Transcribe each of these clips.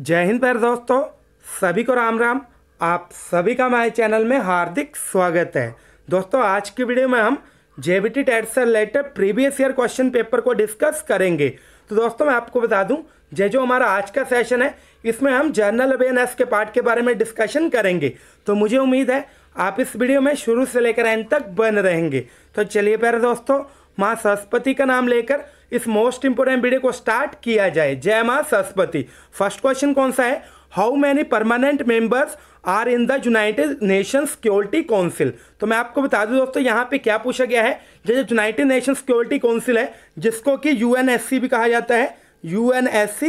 जय हिंद प्यारे दोस्तों सभी को राम राम आप सभी का हमारे चैनल में हार्दिक स्वागत है दोस्तों आज की वीडियो में हम जेबीटी टेट से related previous year question paper को डिस्कस करेंगे तो दोस्तों मैं आपको बता दूं जय जो हमारा आज का सेशन है इसमें हम जर्नल अवेयरनेस के पार्ट के बारे में डिस्कशन करेंगे तो मुझे उम्मीद है आप इस वीडियो में शुरू से लेकर एंड तक बन रहेंगे तो चलिए प्यारे दोस्तों माँ सरस्वती का नाम लेकर इस मोस्ट इंपोर्टेंट वीडियो को स्टार्ट किया जाए जय मा सरस्वती फर्स्ट क्वेश्चन कौन सा है how many permanent members are in the United Nation Security Council तो मैं आपको बता दूं दोस्तों यहाँ पे क्या पूछा गया है जो यूनाइटेड नेशन सिक्योरिटी काउंसिल है जिसको कि यूएनएससी भी कहा जाता है यू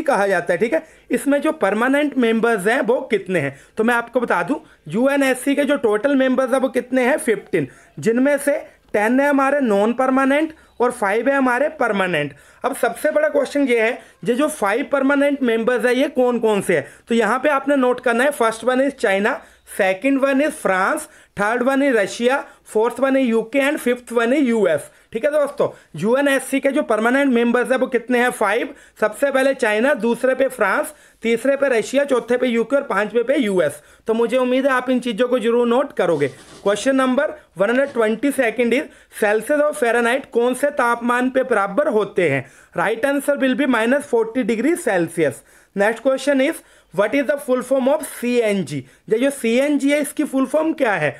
कहा जाता है ठीक है इसमें जो परमानेंट मेंबर्स हैं वो कितने हैं तो मैं आपको बता दूं यू के जो टोटल मेंबर्स हैं वो कितने हैं 15 जिनमें से 10 है हमारे नॉन परमानेंट और फाइव है हमारे परमानेंट अब सबसे बड़ा क्वेश्चन ये है ये जो फाइव परमानेंट मेंबर्स है ये कौन कौन से है तो यहाँ पे आपने नोट करना है first one is China second one is France third one is Russia fourth one है यूके एंड फिफ्थ वन है यूएस ठीक है दोस्तों यूएनएससी के जो परमानेंट मेंबर्स है वो कितने हैं फाइव सबसे पहले चाइना दूसरे पे फ्रांस तीसरे पे रशिया चौथे पे यूके और पांचवे पे यूएस तो मुझे उम्मीद है आप इन चीज़ों को जरूर नोट करोगे question number one hundred twenty second is Celsius और फेरानाइट कौन से तापमान पे बराबर होते हैं right answer will be minus forty degree Celsius next question is what is the full form of C N G जो सी एन जी है इसकी फुल फॉर्म क्या है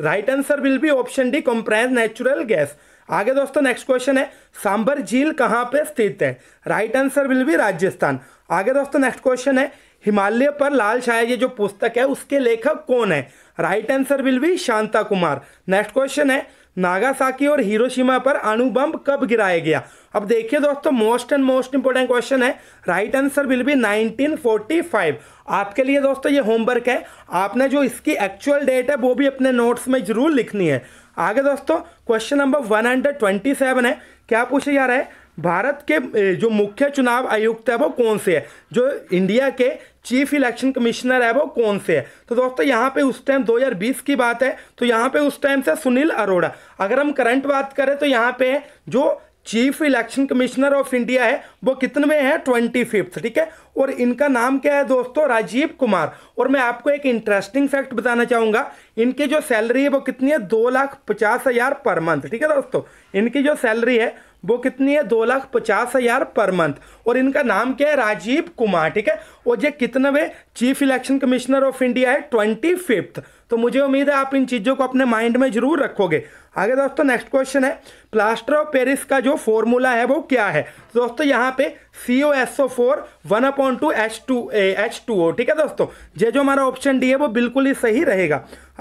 right answer will be option D compress natural gas आगे दोस्तों next question है सांबर झील कहाँ पे स्थित है right answer will be Rajasthan आगे दोस्तों नेक्स्ट क्वेश्चन है हिमालय पर लाल छाया ये जो पुस्तक है उसके लेखक कौन है right answer will be Shanta Kumar next question है नागासाकी और हिरोशिमा पर अणु बम कब गिराया गया अब देखिए दोस्तों most and most important question है राइट आंसर विल बी 1945 आपके लिए दोस्तों ये होमवर्क है आपने जो इसकी एक्चुअल डेट है वो भी अपने नोट्स में जरूर लिखनी है आगे दोस्तों क्वेश्चन नंबर 127 है क्या पूछा जा रहा है भारत के जो मुख्य चुनाव आयुक्त है वो कौन से है जो इंडिया के चीफ इलेक्शन कमिश्नर है वो कौन से है तो दोस्तों यहाँ पे उस टाइम 2020 की बात है तो यहाँ पे उस टाइम से सुनील अरोड़ा अगर हम करंट बात करें तो यहाँ पे जो chief election commissioner of India है वो में हैं ट्वेंटी फिफ्थ ठीक है और इनका नाम क्या है दोस्तों राजीव कुमार और मैं आपको एक इंटरेस्टिंग फैक्ट बताना चाहूँगा इनकी जो सैलरी है वो कितनी है दो लाख पचास हज़ार पर मंथ ठीक है दोस्तों इनकी जो सैलरी है वो कितनी है दो लाख पचास हजार पर मंथ और इनका नाम क्या है राजीव कुमार ठीक है और ये कितना वे chief election commissioner of India है ट्वेंटी फिफ्थ तो मुझे उम्मीद है आप इन चीज़ों को अपने माइंड में जरूर रखोगे आगे दोस्तों नेक्स्ट क्वेश्चन है प्लास्टर ऑफ पेरिस का जो फॉर्मूला है वो क्या है तो दोस्तों यहाँ पे C O S O four one upon two H two H two O ठीक है दोस्तों ये जो हमारा ऑप्शन डी है वो बिल्कुल ही सही रहेगा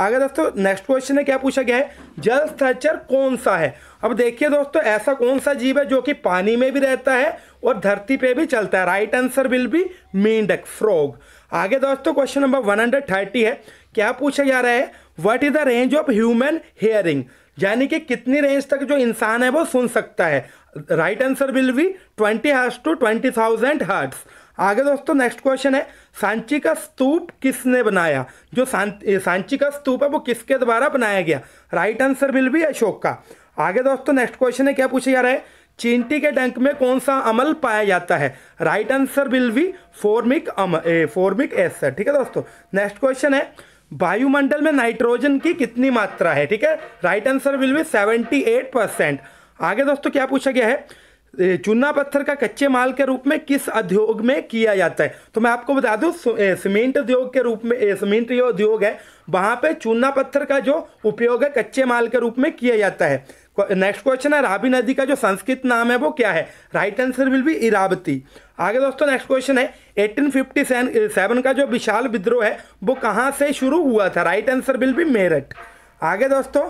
आगे दोस्तों नेक्स्ट क्वेश्चन है क्या पूछा गया है जल स्थलचर कौन सा है अब देखिए दोस्तों ऐसा कौन सा जीव है जो कि पानी में भी रहता है और धरती पे भी चलता है राइट आंसर विल बी मेंढक फ्रॉग आगे दोस्तों क्वेश्चन नंबर थर्टी है क्या पूछा जा रहा है what is the range of human hearing यानी कि कितनी रेंज तक जो इंसान है वो सुन सकता है right answer will be twenty hertz to twenty thousand hertz आगे दोस्तों नेक्स्ट क्वेश्चन है सांची का स्तूप किसने बनाया जो सांची का स्तूप है वो किसके द्वारा बनाया गया right answer will be Ashok का आगे दोस्तों नेक्स्ट क्वेश्चन है क्या पूछा जा रहा है चींटी के डंक में कौन सा अमल पाया जाता है right answer will be formic अमल फॉर्मिक एसर ठीक है दोस्तों नेक्स्ट क्वेश्चन है वायुमंडल में नाइट्रोजन की कितनी मात्रा है ठीक है right answer will be seventy eight percent आगे दोस्तों क्या पूछा गया है चूना पत्थर का कच्चे माल के रूप में किस उद्योग में किया जाता है तो मैं आपको बता दूं सीमेंट उद्योग के रूप में सीमेंट जो उद्योग है वहां पे चूना पत्थर का जो उपयोग है कच्चे माल के रूप में किया जाता है नेक्स्ट क्वेश्चन है राबी नदी का जो संस्कृत नाम है वो क्या है right answer will be Iravati आगे दोस्तों नेक्स्ट क्वेश्चन है सेवन का जो विशाल विद्रोह है वो कहाँ से शुरू हुआ था right answer will be Meerut आगे दोस्तों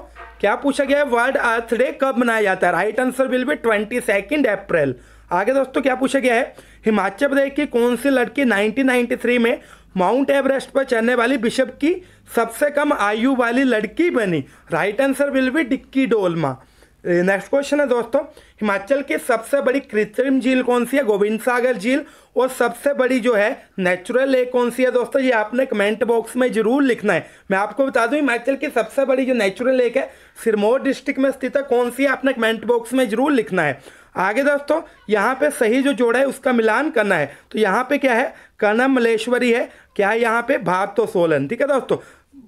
क्या पूछा गया है वर्ल्ड अर्थ डे कब मनाया जाता है right answer will be twenty second April आगे दोस्तों क्या पूछा गया है हिमाचल प्रदेश की कौन सी लड़की 1993 में माउंट एवरेस्ट पर चढ़ने वाली बिशप की सबसे कम आयु वाली लड़की बनी right answer will be Dicky Dolma next question है दोस्तों हिमाचल की सबसे बड़ी कृत्रिम झील कौन सी है गोविंद सागर झील और सबसे बड़ी जो है नेचुरल लेक कौन सी है दोस्तों ये आपने कमेंट बॉक्स में जरूर लिखना है मैं आपको बता दूं हिमाचल की सबसे बड़ी जो नेचुरल लेक है सिरमौर डिस्ट्रिक्ट में स्थित है कौन सी है आपने कमेंट बॉक्स में जरूर लिखना है आगे दोस्तों यहाँ पे सही जो जोड़ा है उसका मिलान करना है तो यहाँ पे क्या है कनम मलेश्वरी है क्या है यहाँ पे भाग तो सोलन ठीक है दोस्तों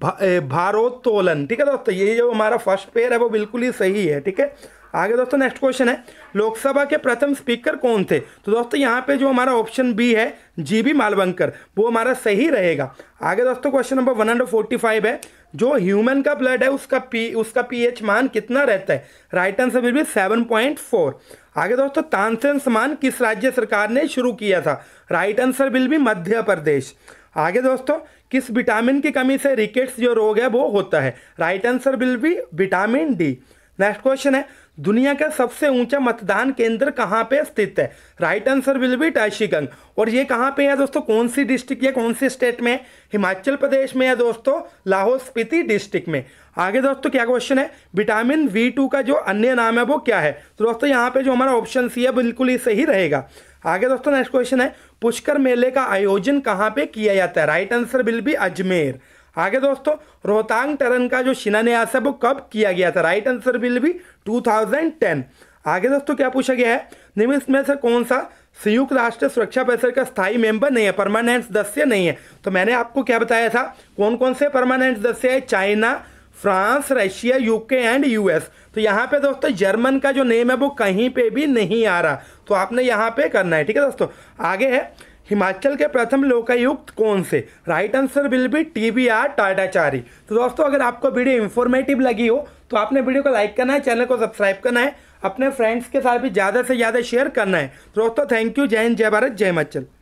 भा, भारोत्तोलन ठीक है दोस्तों ये जो हमारा फर्स्ट पेयर है वो बिल्कुल ही सही है ठीक है आगे दोस्तों नेक्स्ट क्वेश्चन है लोकसभा के प्रथम स्पीकर कौन थे तो दोस्तों यहाँ पे जो हमारा ऑप्शन बी है जी बी मालवंकर वो हमारा सही रहेगा आगे दोस्तों question number one hundred forty five है जो ह्यूमन का ब्लड है उसका पी उसका पीएच मान कितना रहता है right answer will be seven point four आगे दोस्तों तानसेन समान किस राज्य सरकार ने शुरू किया था right answer will be Madhya Pradesh आगे दोस्तों किस विटामिन की कमी से रिकेट्स जो रोग है वो होता है right answer will be vitamin D next question है दुनिया का सबसे ऊंचा मतदान केंद्र कहाँ पे स्थित है right answer will be Tashigang और ये कहाँ पे है दोस्तों कौन सी डिस्ट्रिक्ट या कौन सी स्टेट में हिमाचल प्रदेश में है दोस्तों लाहौल स्पीति डिस्ट्रिक्ट में आगे दोस्तों क्या क्वेश्चन है विटामिन वी टू का जो अन्य नाम है वो क्या है तो दोस्तों यहाँ पे जो हमारा ऑप्शन सी है बिल्कुल ही सही रहेगा आगे दोस्तों नेक्स्ट क्वेश्चन है पुष्कर मेले का आयोजन कहाँ पे किया जाता है right answer will be Ajmer आगे दोस्तों रोहतांग टरन का जो शिलान्यास है वो कब किया गया था राइट आंसर विल बी 2010 आगे दोस्तों क्या पूछा गया है निम्न में से कौन सा संयुक्त राष्ट्र सुरक्षा परिषद का स्थायी मेंबर नहीं है परमानेंट सदस्य नहीं है तो मैंने आपको क्या बताया था कौन कौन से परमानेंट सदस्य है China France Russia UK and US तो यहाँ पे दोस्तों जर्मन का जो नेम है वो कहीं पे भी नहीं आ रहा तो आपने यहाँ पे करना है ठीक है दोस्तों आगे है हिमाचल के प्रथम लोकायुक्त कौन से right answer will be T V R Tatachari तो दोस्तों अगर आपको वीडियो इन्फॉर्मेटिव लगी हो तो आपने वीडियो को लाइक करना है चैनल को सब्सक्राइब करना है अपने फ्रेंड्स के साथ भी ज़्यादा से ज़्यादा शेयर करना है तो दोस्तों थैंक यू जय हिंद जय भारत जय हिमाचल